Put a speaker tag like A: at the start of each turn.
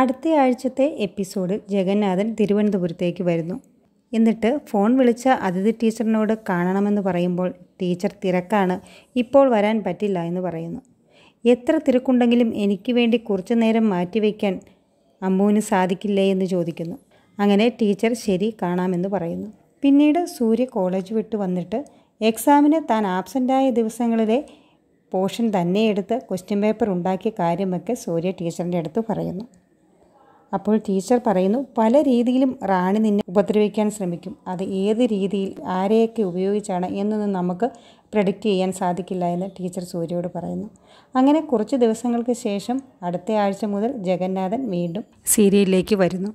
A: അടുത്ത ആഴ്ചത്തെ എപ്പിസോഡ് ജഗന്നാഥൻ തിരുവനന്തപുരത്തേക്ക് വരുന്നു എന്നിട്ട് ഫോൺ വിളിച്ച അതിഥി ടീച്ചറിനോട് കാണണമെന്ന് പറയുമ്പോൾ ടീച്ചർ തിരക്കാണ് ഇപ്പോൾ വരാൻ പറ്റില്ല എന്ന് പറയുന്നു എത്ര തിരക്കുണ്ടെങ്കിലും എനിക്ക് വേണ്ടി കുറച്ചു നേരം മാറ്റിവെക്കാൻ അമ്മുവിന് സാധിക്കില്ലേ എന്ന് ചോദിക്കുന്നു അങ്ങനെ ടീച്ചർ ശരി കാണാമെന്ന് പറയുന്നു പിന്നീട് സൂര്യ കോളേജ് വിട്ട് വന്നിട്ട് എക്സാമിന് താൻ ആബ്സെൻ്റായ ദിവസങ്ങളിലെ പോർഷൻ തന്നെ എടുത്ത് ക്വസ്റ്റ്യൻ പേപ്പർ ഉണ്ടാക്കിയ കാര്യമൊക്കെ സൂര്യ ടീച്ചറിൻ്റെ അടുത്ത് പറയുന്നു അപ്പോൾ ടീച്ചർ പറയുന്നു പല രീതിയിലും റാണി നിന്നെ ഉപദ്രവിക്കാൻ ശ്രമിക്കും അത് ഏത് രീതിയിൽ ആരെയൊക്കെ ഉപയോഗിച്ചാണ് എന്നൊന്നും നമുക്ക് പ്രഡിക്റ്റ് ചെയ്യാൻ സാധിക്കില്ല എന്ന് ടീച്ചർ സൂര്യയോട് പറയുന്നു അങ്ങനെ കുറച്ച് ദിവസങ്ങൾക്ക് ശേഷം അടുത്ത ആഴ്ച മുതൽ ജഗന്നാഥൻ വീണ്ടും
B: സീരിയലിലേക്ക് വരുന്നു